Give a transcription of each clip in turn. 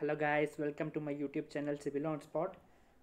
hello guys welcome to my YouTube channel civil on spot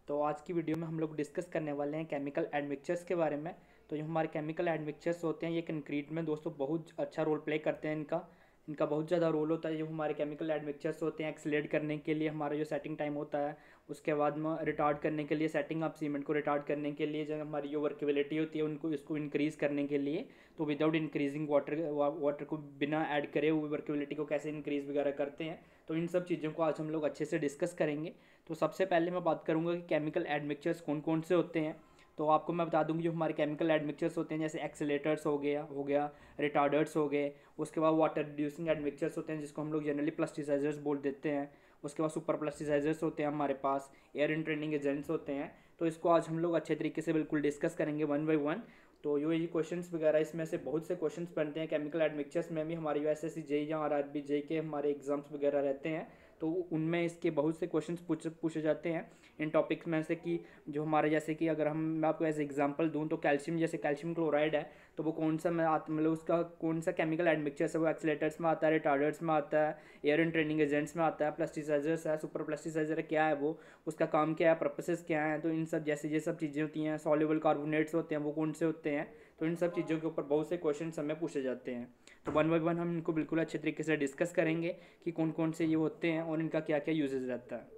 तो आज की video में हम लोग डिस्कस करने वाले हैं केमिकल एडमिक्चर्स के बारे में तो जो हमारे केमिकल एडमिक्चर्स होते हैं ये कंक्रीट में दोस्तों बहुत अच्छा रोल प्ले करते हैं इनका इनका बहुत ज़्यादा रोल होता है जो हमारे केमिकल एडमिक्चर्स होते हैं एक्सलेट करने के लिए हमारा जो सेटिंग टाइम होता है उसके बाद में रिटार्ड करने के लिए सेटिंग आप सीमेंट को रिटार्ड करने के लिए जो हमारी जो वर्केबिलिटी होती है उनको इसको इंक्रीज़ करने के लिए तो विदाउट इंक्रीजिंग वाटर वाटर को बिना ऐड करे हुए वर्केबिलिटी को कैसे इंक्रीज़ वगैरह करते हैं तो इन सब चीज़ों को आज हम लोग अच्छे से डिस्कस करेंगे तो सबसे पहले मैं बात करूँगा कि केमिकल एडमिक्चर्स कौन कौन से होते हैं तो आपको मैं बता दूंगी जो हमारे केमिकल एडमिक्चर्स होते हैं जैसे एक्सेलेटर्स हो गया हो गया रिटार्डर्स हो गए उसके बाद वाटर रिड्यूसिंग एडमिक्चर्स होते हैं जिसको हम लोग जनरली प्लास्टिसाइजर्स बोल देते हैं उसके बाद सुपर प्लास्टिसाइजर्स होते हैं हमारे पास एयर ट्रेनिंग एजेंट्स होते हैं तो इसको आज हम लोग अच्छे तरीके से बिल्कुल डिस्कस करेंगे वन बाई वन तो यू ए क्वेश्चन वगैरह इसमें से बहुत से क्वेश्चन बनते हैं केमिकल एडमिक्चर्स में भी हमारे U S S C J या आर आर बी जे के हमारे एग्जाम्स वगैरह रहते हैं तो उनमें इसके बहुत से क्वेश्चन पूछे जाते हैं इन टॉपिक्स में से कि जो हमारे जैसे कि अगर हम मैं आपको एज एग्जाम्पल दूँ तो कैल्शियम जैसे कैल्शियम क्लोराइड है तो वो कौन सा मतलब उसका कौन सा केमिकल एडमिक्चर्स है वो एक्सीटर्स में आता है रिटार्डर्स में आता है एयर एंड ट्रेनिंग एजेंट्स में आता है प्लास्टिसाइजर्स है सुपर प्लास्टिसाइजर क्या है वो उसका काम क्या है पर्पसेस क्या है तो इन सब जैसे ये सब चीज़ें होती हैं सॉल्यूबल कार्बोनेट्स होते हैं वो कौन से होते हैं तो इन सब चीज़ों के ऊपर बहुत से क्वेश्चन हमें पूछे जाते हैं तो वन बाई वन हम इनको बिल्कुल अच्छे तरीके से डिस्कस करेंगे कि कौन कौन से ये होते हैं और इनका क्या क्या यूजेज रहता है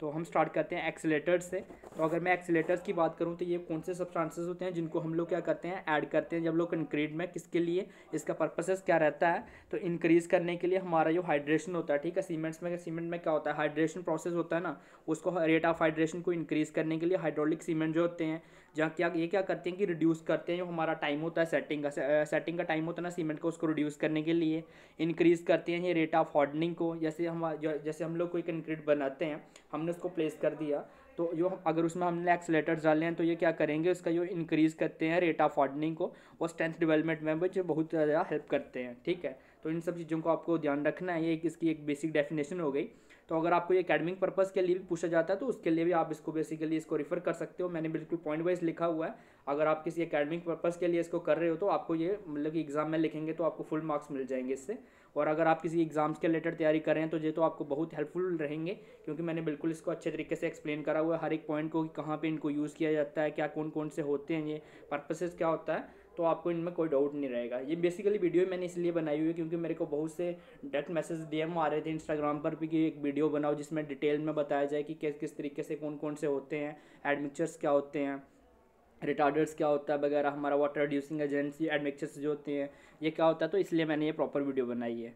तो हम स्टार्ट करते हैं एक्सीटर्स से तो अगर मैं एक्सीटर्स की बात करूं तो ये कौन से सब्सटेंसेस होते हैं जिनको हम लोग क्या करते हैं ऐड करते हैं जब लोग कंक्रीट में किसके लिए इसका पर्पसेस क्या रहता है तो इंक्रीज़ करने के लिए हमारा जो हाइड्रेशन होता है ठीक है सीमेंट्स में सीमेंट में क्या होता है हाइड्रेशन प्रोसेस होता है ना उसको रेट ऑफ हाइड्रेशन को इंक्रीज़ करने के लिए हाइड्रोलिक सीमेंट जो होते हैं जहाँ क्या ये क्या करते हैं कि रिड्यूस करते हैं जो हमारा टाइम होता है सेटिंग का सेटिंग का टाइम होता है ना सीमेंट को उसको रिड्यूस करने के लिए इंक्रीज़ करते हैं ये रेट ऑफ हॉर्डनिंग को जैसे हम जैसे हम लोग कोई कंक्रीट बनाते हैं हमने उसको प्लेस कर दिया तो जो अगर उसमें हमने एक्सलेटर डाले हैं तो ये क्या करेंगे उसका जो इंक्रीज़ करते हैं रेट ऑफ हॉर्डनिंग को और स्ट्रेंथ डिवेलपमेंट में भी जो बहुत ज़्यादा हेल्प करते हैं ठीक है तो इन सब चीज़ों को आपको ध्यान रखना है ये इसकी एक बेसिक डेफिनेशन हो गई तो अगर आपको ये अकेडमिक पर्पज़ के लिए भी पूछा जाता है तो उसके लिए भी आप इसको बेसिकली इसको रिफ़र कर सकते हो मैंने बिल्कुल पॉइंट वाइज लिखा हुआ है अगर आप किसी अकेडमिक पर्पज़ के लिए इसको कर रहे हो तो आपको ये मतलब कि एग्ज़ाम में लिखेंगे तो आपको फुल मार्क्स मिल जाएंगे इससे और अगर आप किसी एग्ज़ाम्स के रिलेटेड तैयारी कर रहे हैं तो ये तो आपको बहुत हेल्पफुल रहेंगे क्योंकि मैंने बिल्कुल इसको अच्छे तरीके से एक्सप्लेन करा हुआ है हर एक पॉइंट को कि कहाँ पर इनको यूज़ किया जाता है क्या कौन कौन से होते हैं ये पर्पसेस क्या होता है तो आपको इनमें कोई डाउट नहीं रहेगा ये बेसिकली वीडियो मैंने इसलिए बनाई हुई है क्योंकि मेरे को बहुत से डायरेक्ट मैसेज डीएम आ रहे थे इंस्टाग्राम पर भी कि एक वीडियो बनाओ जिसमें डिटेल में बताया जाए कि किस किस तरीके से कौन कौन से होते हैं एडमिक्चर्स क्या होते हैं रिटार्डर्स क्या होता है वगैरह हमारा वाटर रिड्यूसिंग एजेंसी एडमिक्चर्स जो होते हैं ये क्या होता है तो इसलिए मैंने ये प्रॉपर वीडियो बनाई है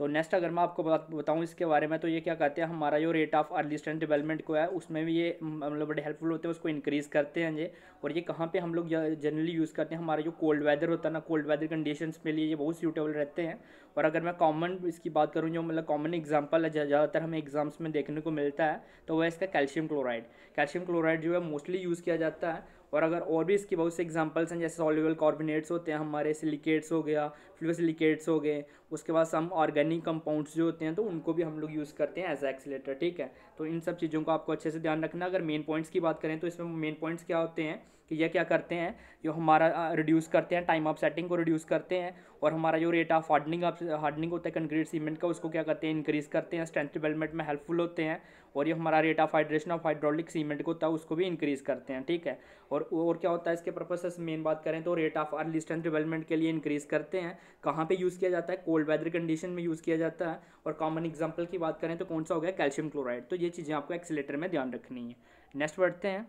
तो नेक्स्ट अगर मैं आपको बताऊँ इसके बारे में तो ये क्या कहते हैं हमारा जो rate of early stand development को है उसमें भी ये मतलब बड़े हेल्पफुल होते हैं उसको इंक्रीज़ करते हैं ये और ये कहाँ पे हम लोग जनरली यूज़ करते हैं हमारा जो कोल्ड वेदर होता है ना कोल्ड वेदर कंडीशन के लिए ये बहुत सूटेबल रहते हैं और अगर मैं कॉमन इसकी बात करूँ जो मतलब कॉमन एग्जाम्पल है ज़्यादातर हमें एग्जाम्स में देखने को मिलता है तो वह इसका कैल्शियम क्लोराइड कैल्शियम क्लोराइड जो है मोस्टली यूज़ किया जाता है और अगर और भी इसके बहुत से एग्जाम्पल्स हैं जैसे सॉल्यूबल कार्बोनेट्स होते हैं हमारे सिलिकेट्स हो गया सिलिकेट्स हो गए उसके बाद हम ऑर्गेनिक कंपाउंड्स जो होते हैं तो उनको भी हम लोग यूज़ करते हैं एज एक्सीटर ठीक है तो इन सब चीज़ों को आपको अच्छे से ध्यान रखना अगर मेन पॉइंट्स की बात करें तो इसमें मेन पॉइंट्स क्या होते हैं कि यह क्या करते हैं जो हमारा रिड्यूस करते हैं टाइम ऑफ सेटिंग को रिड्यूस करते हैं और हमारा जो rate of hardening of hardening होता है कंक्रीट सीमेंट का उसको क्या करते हैं इंक्रीज़ करते हैं स्ट्रेंथ डेवलपमेंट में हेल्पफुल होते हैं और ये हमारा rate of hydration of hydraulic cement को होता है उसको भी इंक्रीज़ करते हैं ठीक है और और क्या होता है इसके पर्पसेस मेन बात करें तो rate of early strength development के लिए इंक्रीज़ करते हैं कहाँ पर यूज़ किया जाता है कोल्ड वेदर कंडीशन में यूज़ किया जाता है और कॉमन एग्जाम्पल की बात करें तो कौन सा हो गया कैल्शियम क्लोराइड तो ये चीज़ें आपको एक्सीटर में ध्यान रखनी है नेक्स्ट बढ़ते हैं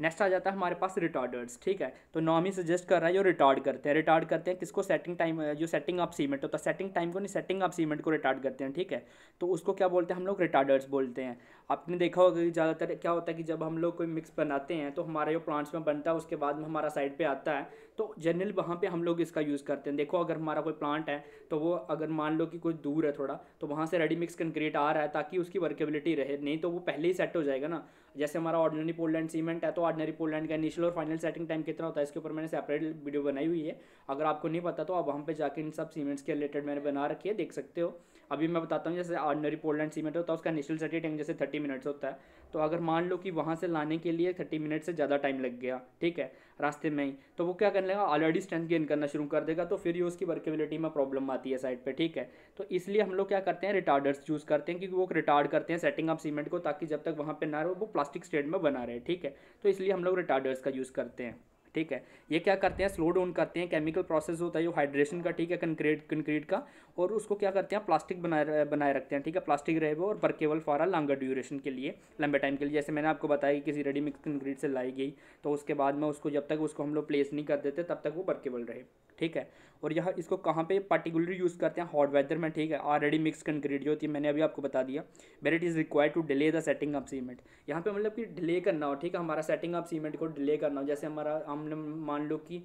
नेक्स्ट आ जाता है हमारे पास रिटॉर्डर्स ठीक है तो नॉम ही सजेस्ट कर रहा है जो रिटॉर्ड करते हैं रिटॉर्ड करते हैं किसको सेटिंग टाइम जो सेटिंग ऑफ सीमेंट होता है सेटिंग टाइम को नहीं सेटिंग ऑफ सीमेंट को रिटार्ड करते हैं ठीक है तो उसको क्या बोलते हैं हम लोग रिटार्डर्स बोलते हैं आपने देखा होगा कि ज़्यादातर क्या होता है कि जब हम लोग कोई मिक्स बनाते हैं तो हमारे जो प्लांट्स में बनता है उसके बाद में हमारा साइड पर आता है तो जनरल वहाँ पर हम लोग इसका यूज़ करते हैं देखो अगर हमारा कोई प्लांट है तो वो अगर मान लो कि कोई दूर है थोड़ा तो वहाँ से रेडी मिक्स कंक्रीट आ रहा है ताकि उसकी वर्केबिलिटी रहे नहीं तो वो पहले ही सेट हो जाएगा ना जैसे हमारा ऑर्डनरी पोलैंड सीमेंट है तो ऑर्डनरी पोलैंड का इनिशियल और फाइनल सेटिंग टाइम कितना होता है इसके ऊपर मैंने सेपरेट वीडियो बनाई हुई है अगर आपको नहीं पता तो आप वहाँ पे जाके इन सब सीमेंट्स के रिलेटेड मैंने बना रखी है देख सकते हो अभी मैं बताता हूँ जैसे ऑर्डनरी पोलैंड सीमेंट होता है उसका इनिशियल सटी टाइम जैसे थर्टी मिनट्स होता है तो अगर मान लो कि वहाँ से लाने के लिए थर्टी मिनट से ज़्यादा टाइम लग गया ठीक है रास्ते में ही तो वो क्या करने लगा ऑलरेडी स्ट्रेंथ गेन करना शुरू कर देगा तो फिर ये उसकी वर्केबिलिटी में प्रॉब्लम आती है साइड पर ठीक है तो इसलिए हम लोग क्या करते हैं रिटार्डर्स यूज़ करते हैं क्योंकि वो रिटार्ड करते हैं सेटिंग अप सीमेंट को ताकि जब तक वहाँ पर ना रहे वो प्लास्टिक स्टेट में बना रहे ठीक है तो इसलिए हम लोग रिटार्डर्स का यूज़ करते हैं ठीक है ये क्या करते हैं स्लो डाउन करते हैं केमिकल प्रोसेस होता है जो हाइड्रेशन का ठीक है कंक्रीट कंक्रीट का और उसको क्या करते हैं प्लास्टिक बनाए बनाए रखते हैं ठीक है प्लास्टिक रहे वो और वर्केबल आ लॉन्गर ड्यूरेशन के लिए लंबे टाइम के लिए जैसे मैंने आपको बताया कि किसी रेडी मिक्स कंक्रीट से लाई गई तो उसके बाद में उसको जब तक उसको हम लोग प्लेस नहीं कर देते तब तक वो वर्केबल रहे ठीक है और यह इसको कहाँ पे पर्टिकुलर यूज़ करते हैं हॉट वेदर में ठीक है ऑलरेडी मिक्स कंक्रीट जो होती है मैंने अभी आपको बता दिया where it is require to delay the setting of cement यहाँ पे मतलब कि डिले करना हो ठीक है हमारा सेटिंग ऑफ सीमेंट को डिले करना हो जैसे हमारा हमने मान लो कि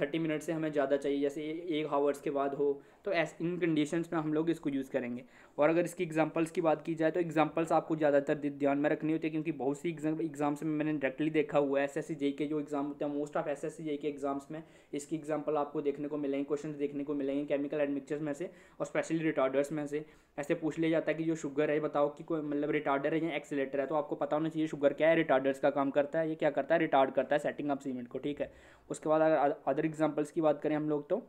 थर्टी मिनट से हमें ज़्यादा चाहिए जैसे एक हावर्स के बाद हो तो ऐसे इन कंडीशन में हम लोग इसको यूज़ करेंगे और अगर इसकी एग्जाम्पल्स की बात की जाए तो एग्जाम्पल्स आपको ज़्यादातर ध्यान में रखनी होती है क्योंकि बहुत सी एग्जाम एग्जाम्स में मैंने डायरेक्टली देखा हुआ है एस जे के जो एग्जाम होते हैं मोस्ट ऑफ एस एस के एग्जाम्स में इसकी एग्जाम्पल आपको देखने को मिलेंगे क्वेश्चन देखने को मिलेंगे केमिकल एडमिक्चर्स में से और स्पेशली रिटार्डर्स में से ऐसे पूछ लिया जाता है कि जो शुगर है बताओ कि कोई मतलब रिटार्डर है या एक्सीटर है तो आपको पता होना चाहिए शुगर क्या है रिटार्डर्स का काम करता है ये क्या करता है रिटार्ड करता है सेटिंग अप सीमेंट को ठीक है उसके बाद अगर अदर एग्जाम्पल्स की बात करें हम लोग तो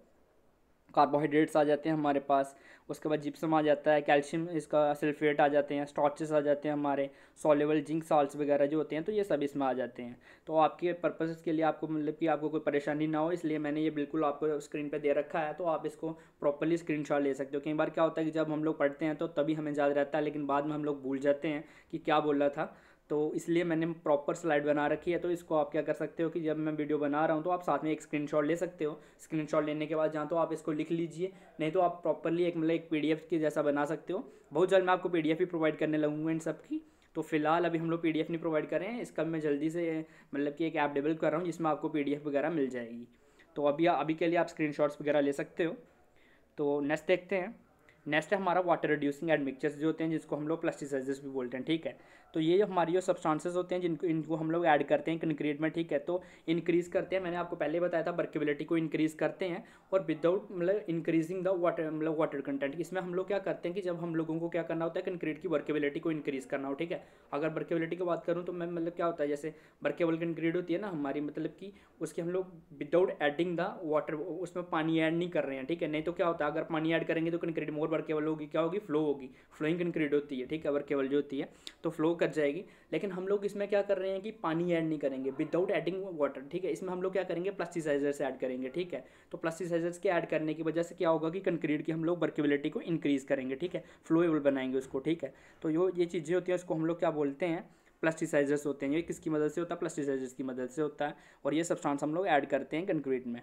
कार्बोहाइड्रेट्स आ जाते हैं हमारे पास उसके बाद जिप्सम आ जाता है कैल्शियम इसका सल्फेट आ जाते हैं स्टॉचेस आ जाते हैं हमारे सॉलेबल जिंक साल्ट वगैरह जो होते हैं तो ये सब इसमें आ जाते हैं तो आपके पर्पसेस के लिए आपको मतलब कि आपको कोई परेशानी ना हो इसलिए मैंने ये बिल्कुल आपको स्क्रीन पर दे रखा है तो आप इसको प्रॉपरली स्क्रीन ले सकते हो कई बार क्या होता है कि जब हम लोग पढ़ते हैं तो तभी हमें याद रहता है लेकिन बाद में हम लोग भूल जाते हैं कि क्या बोला था तो इसलिए मैंने प्रॉपर स्लाइड बना रखी है तो इसको आप क्या कर सकते हो कि जब मैं वीडियो बना रहा हूँ तो आप साथ में एक स्क्रीनशॉट ले सकते हो स्क्रीनशॉट लेने के बाद जहाँ तो आप इसको लिख लीजिए नहीं तो आप प्रॉपरली एक मतलब एक पीडीएफ के जैसा बना सकते हो बहुत जल्द मैं आपको पी भी प्रोवाइड करने लगूंगा इन सब की तो फिलहाल अभी हम लोग पी नहीं प्रोवाइड करें इसका मैं जल्दी से मतलब कि एक ऐप डेवलप कर रहा हूँ जिसमें आपको पी वगैरह मिल जाएगी तो अभी अभी के लिए आप स्क्रीन वगैरह ले सकते हो तो नेक्स्ट देखते हैं नेक्स्ट है हमारा वाटर रिड्यूसिंग एडमिक्चर्स जो होते हैं जिसको हम लोग प्लास्टिसाइजर्स भी बोलते हैं ठीक है तो ये हमारी जो सब्सटांसेस होते हैं जिनको इनको हम लोग ऐड करते हैं कंक्रीट में ठीक है तो इंक्रीज़ करते हैं मैंने आपको पहले बताया था बर्केबिलिटी को इंक्रीज़ करते हैं और विदाउट मतलब इंक्रीजिंग द वाटर मतलब वाटर कंटेंट इसमें हम लोग क्या करते हैं कि जब हम लोगों को क्या करना होता है कंक्रीट की वर्केबिलिटी को इंक्रीज़ करना हो ठीक है अगर वर्केबिलिटी की बात करूँ तो मैं मतलब क्या होता है जैसे वर्केबल कंक्रीट होती है ना हमारी मतलब कि उसकी हम लोग विदाउट एडिंग द वाटर उसमें पानी ऐड नहीं कर रहे हैं ठीक है नहीं तो क्या होता है अगर पानी ऐड करेंगे तो कंक्रीट मोर वर्केबल होगी क्या होगी फ्लो होगी फ्लोइंग कंक्रीट होती है ठीक है वर्केबल जो होती है तो फ्लो कट जाएगी लेकिन हम लोग इसमें क्या कर रहे हैं कि पानी ऐड नहीं करेंगे विदाउट एडिंग वाटर ठीक है इसमें हम लोग क्या करेंगे प्लास्टिसाइजर्स ऐड करेंगे ठीक है तो प्लास्टिसाइजर्स के ऐड करने की वजह से क्या होगा कि कंक्रीट की हम लोग वर्केबिलिटी को इंक्रीज़ करेंगे ठीक है फ्लोएबल बनाएंगे उसको ठीक है तो यो ये चीज़ें होती हैं उसको हम लोग क्या बोलते हैं प्लास्टिसाइजर्स होते हैं ये किसकी मदद से होता है प्लास्टिसाइजर्स की मदद से होता है और ये सब्सटेंस हम लोग ऐड करते हैं कंक्रीट में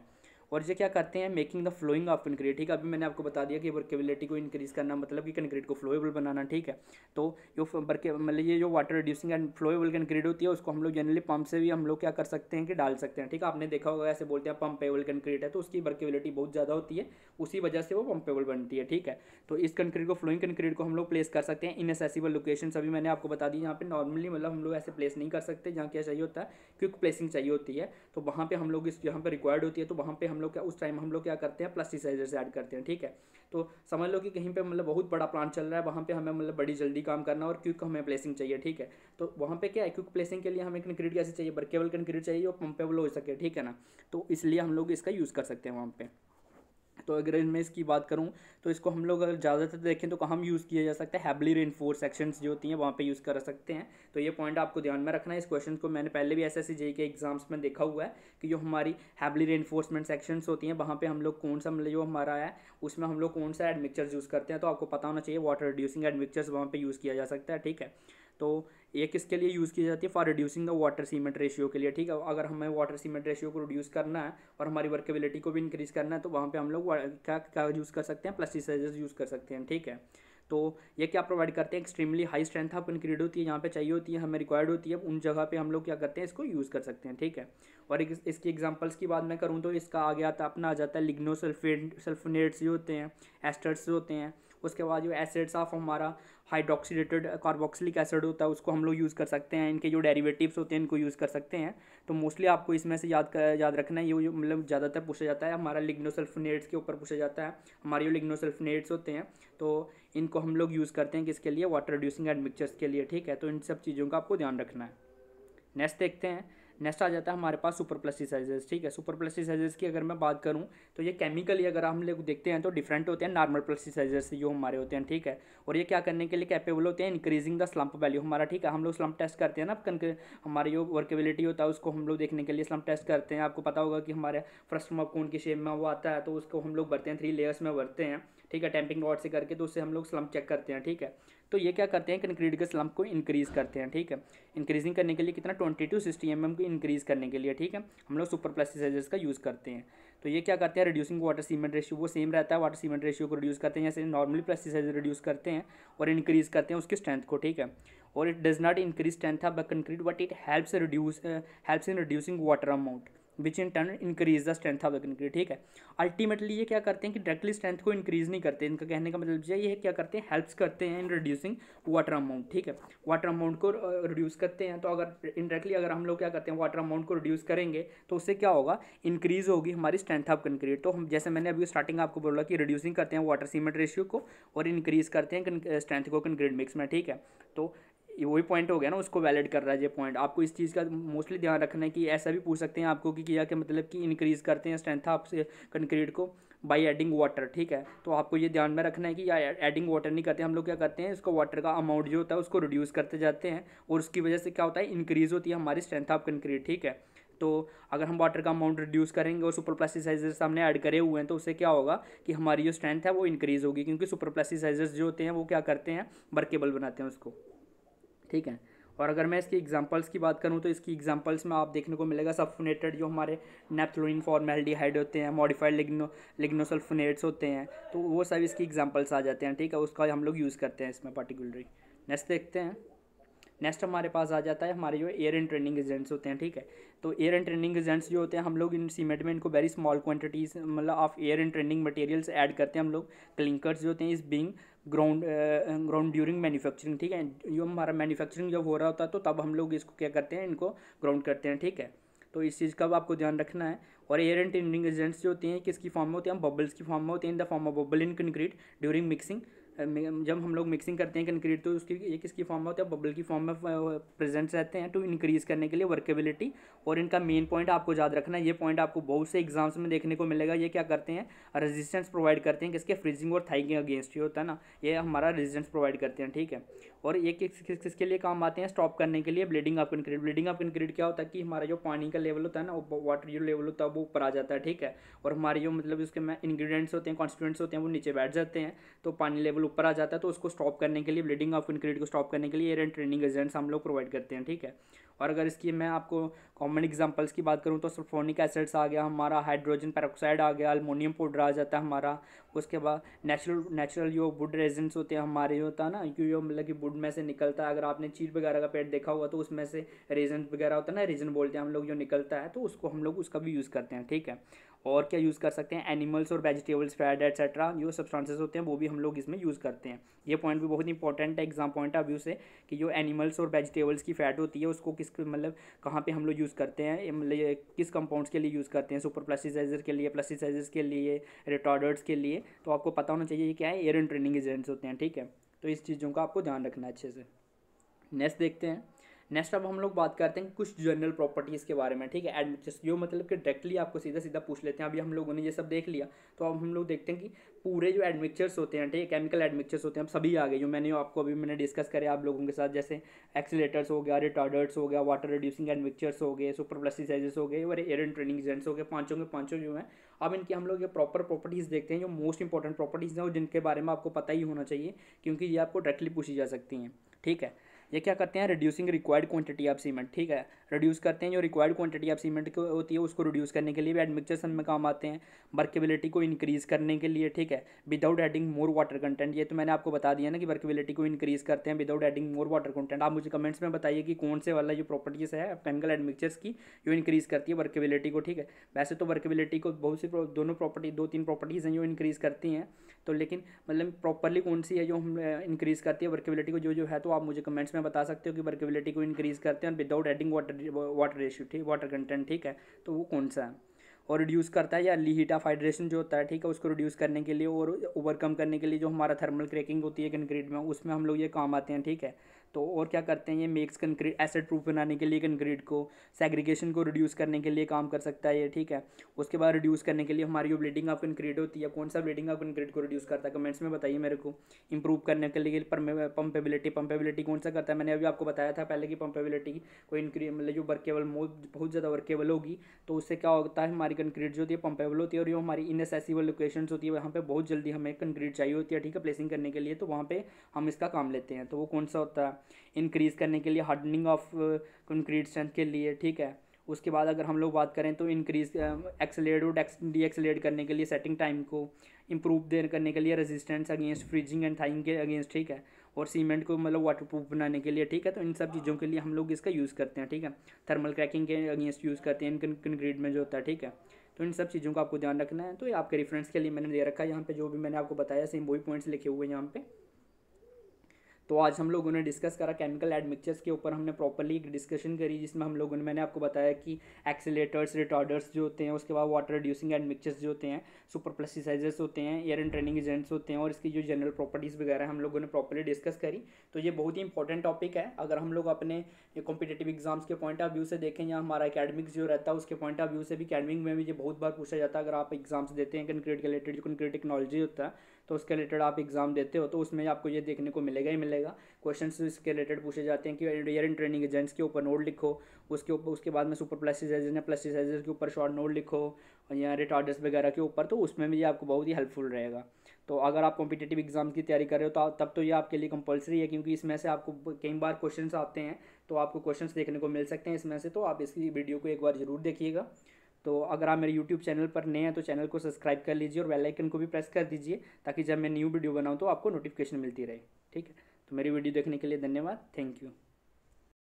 और ये क्या करते हैं making the flowing of concrete ठीक है अभी मैंने आपको बता दिया कि वर्केबिलिटी को इंक्रीज़ करना मतलब कि कंक्रीट को फ्लोएबल बनाना ठीक है तो जो मतलब ये जो water reducing and flowable concrete होती है उसको हम लोग जनरली पंप से भी हम लोग क्या कर सकते हैं कि डाल सकते हैं ठीक है आपने देखा होगा ऐसे बोलते हैं पम्पेबल कंक्रीट है तो उसकी वर्केबिलिटी बहुत ज़्यादा होती है उसी वजह से वो पम्पेबल बनती है ठीक है तो इस कंक्रीट को फ्लोइंग कंक्रीट को हम लोग प्लेस कर सकते हैं इन एसेसिबल लोकेशन अभी मैंने आपको बता दी यहाँ पर नॉर्मली मतलब हम लोग ऐसे प्लेस नहीं कर सकते जहाँ क्या चाहिए होता है क्विक प्लेसिंग चाहिए होती है तो वहाँ पर हम लोग इस जहाँ पर रिक्वायर्ड होती है तो वहाँ पर हम लोग क्या उस टाइम हम लोग क्या करते हैं से ऐड करते हैं ठीक है तो समझ लो कि कहीं पे मतलब बहुत बड़ा प्लांट चल रहा है वहाँ पे हमें मतलब बड़ी जल्दी काम करना और क्विक हमें प्लेसिंग चाहिए ठीक है तो वहाँ पे क्या है क्विक प्लेसिंग के लिए हमें कंक्रीट कैसे चाहिए बर्केबल कंक्रीट चाहिए और पंपेबल हो सके ठीक है ना तो इसलिए हम लोग इसका यूज़ कर सकते हैं वहाँ पर तो अगर इनमें इसकी बात करूँ तो इसको हम लोग अगर ज़्यादातर देखें तो कहाँ यूज़ किया जा सकता है हैबली रेन फोर सेक्शंस जो होती हैं वहाँ पे यूज़ कर सकते हैं तो ये पॉइंट आपको ध्यान में रखना है इस क्वेश्चन को मैंने पहले भी एस एस के एग्जाम्स में देखा हुआ है कि जो हमारी हैबली रेन सेक्शंस होती हैं वहाँ पर हम लोग कौन सा मतलब जो हमारा है उसमें हम लोग कौन सा एडमिक्चर्स यूज़ करते हैं तो आपको पता होना चाहिए वाटर रिड्यूसिंग एडमिक्चर्स वहाँ पर यूज़ किया जा सकता है ठीक है तो ये किसके लिए यूज़ की जाती है for reducing the water cement ratio के लिए ठीक है अगर हमें वाटर सीमेंट रेशियो को रिड्यूस करना है और हमारी वर्केबिलिटी को भी इंक्रीज करना है तो वहाँ पे हम लोग क्या क्या यूज़ कर सकते हैं प्लास्टिसाइजर्स यूज़ कर सकते हैं ठीक है तो ये क्या प्रोवाइड करते हैं एक्सट्रीमली हाई स्ट्रेंथ आप इनक्रीड होती है यहाँ पे चाहिए होती है हमें रिक्वायर्ड होती है उन जगह पे हम लोग क्या करते हैं इसको यूज़ कर सकते हैं ठीक है और एक इसकी एग्जांपल्स की बात मैं करूँ तो इसका आ गया था अपना आ जाता है लिग्नो सल्फेट सल्फोनेट्स जो होते हैं एस्टर्स होते हैं उसके बाद जो एसिड्स ऑफ हमारा हाइड्रोक्सीडेटेड कार्बोक्सिलिक एसिड होता है उसको हम लोग यूज़ कर सकते हैं इनके जो डेरिवेटिव्स होते हैं इनको यूज़ कर सकते हैं तो मोस्टली आपको इसमें से याद कर, याद रखना है ये मतलब ज़्यादातर पूछा जाता है हमारा लिग्नोसल्फनेट्स के ऊपर पूछा जाता है हमारे जो लिग्नोसल्फनेट्स होते हैं तो इनको हम लोग यूज़ करते हैं किसके लिए वाटर रिड्यूसिंग एंड मिक्सचर्स के लिए ठीक है तो इन सब चीज़ों का आपको ध्यान रखना है नेक्स्ट देखते हैं नेक्स्ट आ जाता है हमारे पास सुपर प्लस्टिसाइजर्स ठीक है सुपर प्लस्टिसाइजर्स की अगर मैं बात करूँ तो ये केमिकली अगर हम लोग देखते हैं तो डिफरेंट होते हैं नॉर्मल से जो हमारे होते हैं ठीक है और ये क्या करने के लिए कैपेबल होते हैं इंक्रीजिंग द स्लम्प वैल्यू हमारा ठीक है हम लोग स्लम्प टेस्ट करते हैं ना हमारी जो वर्केबिलिटी होता है उसको हम लोग देखने के लिए स्लम्प टेस्ट करते हैं आपको पता होगा कि हमारे फर्स्ट मकून कौन की शेप में वो आता है तो उसको हम लोग भरते हैं थ्री लेयर्स में भरते हैं ठीक है टैंपिंग रॉड से करके तो उससे हम लोग स्लम्प चेक करते हैं ठीक है तो ये क्या करते हैं कंक्रीट के स्लम्प को इंक्रीज़ करते हैं ठीक है इंक्रीजिंग करने के लिए कितना twenty to sixty M M को इंक्रीज़ करने के लिए ठीक है हम लोग सुपर प्लास्टिसाइजर्स का यूज़ करते हैं तो ये क्या करते हैं रिड्यूसिंग वाटर सीमेंट रेशियो वो सेम रहता है वाटर सीमेंट रेशियो को रिड्यूस करते हैं जैसे नॉर्मली प्लास्टिसाइजर रिड्यूस करते हैं और इंक्रीज़ करते हैं उसकी स्ट्रेंथ को ठीक है और it does not increase strength of the concrete but it helps reduce helps in reducing water amount which in turn increase the strength of the concrete ठीक है अल्टीमेटली ये क्या करते हैं कि डायरेक्टली स्ट्रेंथ को इंक्रीज नहीं करते इनका कहने का मतलब ये है क्या करते हैं हेल्प्स करते हैं इन रिड्यूसिंग वाटर अमाउंट ठीक है वाटर अमाउंट को रिड्यूस करते हैं तो अगर इनडायरेक्टली अगर हम लोग क्या करते हैं वाटर अमाउंट को रिड्यूस करेंगे तो उससे क्या होगा इंक्रीज होगी हमारी स्ट्रेंथ ऑफ कंक्रीट तो हम जैसे मैंने अभी स्टार्टिंग आपको बोला कि रिड्यूसिंग करते हैं वाटर सीमेंट रेशियो को और इंक्रीज करते हैं स्ट्रेंथ को कंक्रीट मिक्स में ठीक है तो वही पॉइंट हो गया ना उसको वैलिड कर रहा है ये पॉइंट आपको इस चीज़ का मोस्टली ध्यान रखना है कि ऐसा भी पूछ सकते हैं आपको कि किया कि मतलब कि इंक्रीज़ करते हैं स्ट्रेंथ आपसे कंक्रीट को बाई एडिंग वाटर ठीक है तो आपको ये ध्यान में रखना है कि या एडिंग वाटर नहीं करते हम लोग क्या करते हैं इसको वाटर का अमाउंट जो होता है उसको रिड्यूस करते जाते हैं और उसकी वजह से क्या होता है इंक्रीज़ होती है हमारी स्ट्रेंथ ऑफ कंक्रीट ठीक है तो अगर हम वाटर का अमाउंट रिड्यूस करेंगे और सुपर प्लास्टिसाइजर्स हमने ऐड करे हुए हैं तो उससे क्या होगा कि हमारी जो स्ट्रेंथ है वो इंक्रीज़ होगी क्योंकि सुपर प्लास्टिसाइजर्स जो होते हैं वो क्या करते हैं वर्केबल बनाते हैं उसको ठीक है और अगर मैं इसकी एग्जांपल्स की बात करूं तो इसकी एग्जांपल्स में आप देखने को मिलेगा सल्फोनेटेड जो हमारे नेप्थलोइन फॉर्मेल्डिहाइड होते हैं मॉडिफाइड लिग्नो लिग्नोसल्फोनेट्स होते हैं तो वो सब इसकी एग्जांपल्स आ जाते हैं ठीक है उसका हम लोग यूज़ करते हैं इसमें पर्टिकुलरली नेक्स्ट देखते हैं नेक्स्ट हमारे पास आ जाता है हमारे जो एयर एंड ट्रेनिंग एजेंट्स होते हैं ठीक है तो एयर एंड ट्रेनिंग एजेंट्स जो होते हैं हम लोग इन सीमेंट में इनको वेरी स्मॉल क्वांटिटीज़ मतलब of air and training materials add करते हैं हम लोग क्लिंकर्स जो होते हैं is being ground ground during manufacturing ठीक है जो हमारा मैन्युफैक्चरिंग जब हो रहा होता है तो तब हम लोग इसको क्या करते हैं इनको ग्राउंड करते हैं ठीक है तो इस चीज़ का आपको ध्यान रखना है और एयर एंड टेंडिंग एजेंट्स जो होती हैं किसकी फॉर्म में होती हैं बबल्स की फॉर्म में होती हैं in the form of bubble in concrete during mixing जब हम लोग मिक्सिंग करते हैं कंक्रीट तो उसकी ये किसकी फॉर्म में होता है बबल की फॉर्म में प्रेजेंट रहते हैं टू तो इंक्रीज़ करने के लिए वर्केबिलिटी और इनका मेन पॉइंट आपको याद रखना है ये पॉइंट आपको बहुत से एग्जाम्स में देखने को मिलेगा ये क्या करते हैं रेजिस्टेंस प्रोवाइड करते हैं किसके फ्रीजिंग और थाई के अगेंस्ट ही होता है ना ये हमारा रेजिस्टेंस प्रोवाइड करते हैं ठीक है और एक एक किस किस के लिए काम आते हैं स्टॉप करने के लिए bleeding of concrete bleeding of concrete क्या होता है कि हमारा जो पानी का लेवल होता है ना वो वाटर जो लेवल होता है वो ऊपर आ जाता है ठीक है और हमारे जो मतलब उसके में इंग्रीडियंट्स होते हैं कॉन्स्टिट्यूंट्स होते हैं वो नीचे बैठ जाते हैं तो पानी लेवल ऊपर आ जाता है तो उसको स्टॉप करने के लिए ब्लीडिंग ऑफ कंक्रीट को स्टॉप करने के लिए एयर एंड ट्रेनिंग एजेंट्स हम लोग प्रोवाइड करते हैं ठीक है और अगर इसकी मैं आपको कॉमन एग्जांपल्स की बात करूँ तो सल्फोनिक एसिड्स आ गया हमारा हाइड्रोजन पैरोक्साइड आ गया अल्मोनियम पाउडर आ जाता है हमारा उसके बाद नेचुरल नेचुरल जो वुड रेजेंट्स होते हैं हमारे होता है ना क्यों मतलब कि वुड में से निकलता है अगर आपने चीज वगैरह का पेड़ देखा होगा तो उसमें से रेजेंट वगैरह होता है ना रेजन बोलते हैं हम लोग जो निकलता है तो उसको हम लोग उसका भी यूज़ करते हैं ठीक है और क्या यूज़ कर सकते हैं एनिमल्स और वेजिटेबल्स फैट एट्सेट्रा जो सब्सटेंसेस होते हैं वो भी हम लोग इसमें यूज़ करते हैं ये पॉइंट भी बहुत इंपॉर्टेंट है एग्जाम पॉइंट ऑफ व्यू से कि जो एनिमल्स और वेजिटेबल्स की फैट होती है उसको किस मतलब कहाँ पर हम लोग यूज़ करते हैं मतलब किस कंपाउंड्स के लिए यूज़ करते हैं सुपर प्लास्टिसाइजर के लिए प्लास्टिसाइजर्स के लिए रिटॉर्डर्स के लिए तो आपको पता होना चाहिए क्या है एयर एंड ट्रेनिंग एजेंट्स होते हैं ठीक है तो इस चीज़ों का आपको ध्यान रखना अच्छे से नेक्स्ट देखते हैं नेक्स्ट अब हम लोग बात करते हैं कुछ जनरल प्रॉपर्टीज़ के बारे में ठीक है एंड जो मतलब कि डायरेक्टली आपको सीधा सीधा पूछ लेते हैं अभी हम लोगों ने ये सब देख लिया तो अब हम लोग देखते हैं कि पूरे जो एडमिक्चर्स होते हैं ठीक है केमिकल एडमिक्चर्स होते हैं अब सभी आ गए जो मैंने आपको अभी मैंने डिस्कस करे आप लोगों के साथ जैसे एक्सीटर्स हो गया रिटार्डर्स हो गया वाटर रिड्यूसिंग एडमिक्चर्स हो गए सुपर प्लस्टिसाइजेस हो गए और एयर एंड ट्रेनिंग एजेंट्स हो गए पाँचों के पाँचों जो हैं अब इनके हम लोग ये प्रॉपर प्रॉपर्टीज़ देखते हैं जो मोस्ट इंपॉर्टेंट प्रॉपर्टीज़ हैं और जिनके बारे में आपको पता ही होना चाहिए क्योंकि ये आपको डायरेक्टली पूछी जा सकती हैं ठीक है ये क्या करते हैं reducing required quantity of cement ठीक है रिड्यूस करते हैं जो रिक्वायर्ड क्वांटिटी ऑफ सीमेंट होती है उसको रिड्यूस करने के लिए भी एडमिक्सेशन में काम आते हैं वर्केबिलिटी को इंक्रीज़ करने के लिए ठीक है without adding more water content ये तो मैंने आपको बता दिया ना कि वर्केबिलिटी को इंक्रीज़ करते हैं without adding more water content आप मुझे कमेंट्स में बताइए कि कौन से वाला जो प्रॉपर्टीज़ है केमिकल एडमिक्चर्स की जो इंक्रीज़ करती है वर्केबिलिटी को ठीक है वैसे तो वर्केबिलिटी को बहुत सी दोनों प्रॉपर्टी दो तीन प्रॉपर्टीज़ हैं जो इंक्रीज़ करती हैं तो लेकिन मतलब प्रॉपरली कौन सी है जो हम इंक्रीज़ करती है वर्केबिलिटी को जो जो है तो आप मुझे कमेंट्स में बता सकते हो कि वर्केबिलिटी को इंक्रीज़ करते हैं without adding water water ratio ठीक वाटर कंटेंट ठीक है तो वो कौन सा है और रिड्यूस करता है या लीहीट ऑफ हाइड्रेशन जो होता है ठीक है उसको रिड्यूस करने के लिए और ओवरकम करने के लिए जो हमारा थर्मल क्रैकिंग होती है कंक्रीट में उसमें हम लोग ये काम आते हैं ठीक है तो और क्या करते हैं ये मेक्स कंक्रीट एसिड प्रूफ बनाने के लिए कंक्रीट को सेग्रीगेशन को रिड्यूस करने के लिए काम कर सकता है ये ठीक है उसके बाद रिड्यूस करने के लिए हमारी जो ब्लीडिंग ऑफ कंक्रीट होती है कौन सा ब्लीडिंग ऑफ कंक्रीट को रिड्यूस करता है कमेंट्स में बताइए मेरे को इंप्रूव करने के लिए पंपेबिलिटी पंपेबिलिटी कौन सा करता है मैंने अभी आपको बताया था पहले की पंपेबिलिटी कोई इंक्री मतलब जो वर्केबल बहुत ज़्यादा वर्केबल होगी तो उससे क्या होता है हमारी कंक्रीट जो होती है पंपेबल होती है और जो हमारी इनसेसिबल लोकेशन होती है वहाँ पर बहुत जल्दी हमें कंक्रीट चाहिए होती है ठीक है प्लेसिंग करने के लिए तो वहाँ पर हम इसका काम लेते हैं तो वो कौन सा होता है इंक्रीज़ करने के लिए हार्डनिंग ऑफ कंक्रीट स्ट्रेंथ के लिए ठीक है उसके बाद अगर हम लोग बात करें तो इंक्रीज एक्सेलेट uh, और डी एक्सेलेट करने के लिए सेटिंग टाइम को इम्प्रूव देर करने के लिए resistance against freezing and thawing के अगेंस्ट ठीक है और सीमेंट को मतलब वाटर प्रूफ बनाने के लिए ठीक है तो इन सब चीज़ों के लिए हम लोग इसका यूज़ करते हैं ठीक है थर्मल क्रैकिंग के अगेंस्ट यूज़ करते हैं इन कंक्रीट में जो होता है ठीक है तो इन सब चीज़ों का आपको ध्यान रखना है तो ये आपके रेफरेंस के लिए मैंने दे रखा है यहाँ पे जो भी मैंने आपको बताया सेम वही पॉइंट्स लिखे हुए हैं यहाँ पे तो आज हम लोगों ने डिस्कस करा केमिकल एडमिक्चर्स के ऊपर हमने प्रॉपरली एक डिस्कशन करी जिसमें हम लोगों ने मैंने आपको बताया कि एक्सीटर्स रिटॉर्डर्स जो होते हैं उसके बाद वाटर रिड्यूसिंग एडमिक्चर्स जो होते हैं सुपर प्लेस्टिसाइजर्स होते हैं एयर एंड ट्रेनिंग एजेंट्स होते हैं और इसकी जो जनरल प्रॉपर्टीज़ वगैरह हम लोगों ने प्रॉपरली डिस्कस करी तो ये बहुत ही इंपॉर्टेंट टॉपिक है अगर हम लोग अपने कॉम्पिटेटिव एग्जाम्स के पॉइंट ऑफ व्यू से देखें या हमारा अकेडमिक्स जो रहता है उसके पॉइंट ऑफ व्यू से भी अकेडमिक में भी ये बहुत बार पूछा जाता है अगर आप एग्जाम्स देते हैं कंक्रीट रिलेटेड जो कंक्रीट टेक्नोलॉजी होता है तो उसके रिलेटेड आप एग्ज़ाम देते हो तो उसमें आपको ये देखने को मिलेगा ही मिलेगा क्वेश्चन इसके रिलेटेड पूछे जाते हैं कि एयर इन ट्रेनिंग एजेंट्स के ऊपर नोट लिखो उसके ऊपर उसके बाद में सुपर एजेंट या एजेंट के ऊपर शॉर्ट नोट लिखो या रिटार्डर्स वगैरह के ऊपर तो उसमें भी ये आपको बहुत ही हेल्पफुल रहेगा तो अगर आप कॉम्पिटेटिव एग्जाम की तैयारी कर रहे हो तो तब तो ये आपके लिए कंपलसरी है क्योंकि इसमें से आपको कई बार क्वेश्चन आते हैं तो आपको क्वेश्चन देखने को मिल सकते हैं इसमें से तो आप इसकी वीडियो को एक बार ज़रूर देखिएगा तो अगर आप मेरे यूट्यूब चैनल पर नए हैं तो चैनल को सब्सक्राइब कर लीजिए और बेल आइकन को भी प्रेस कर दीजिए ताकि जब मैं न्यू वीडियो बनाऊँ तो आपको नोटिफिकेशन मिलती रहे ठीक है तो मेरी वीडियो देखने के लिए धन्यवाद थैंक यू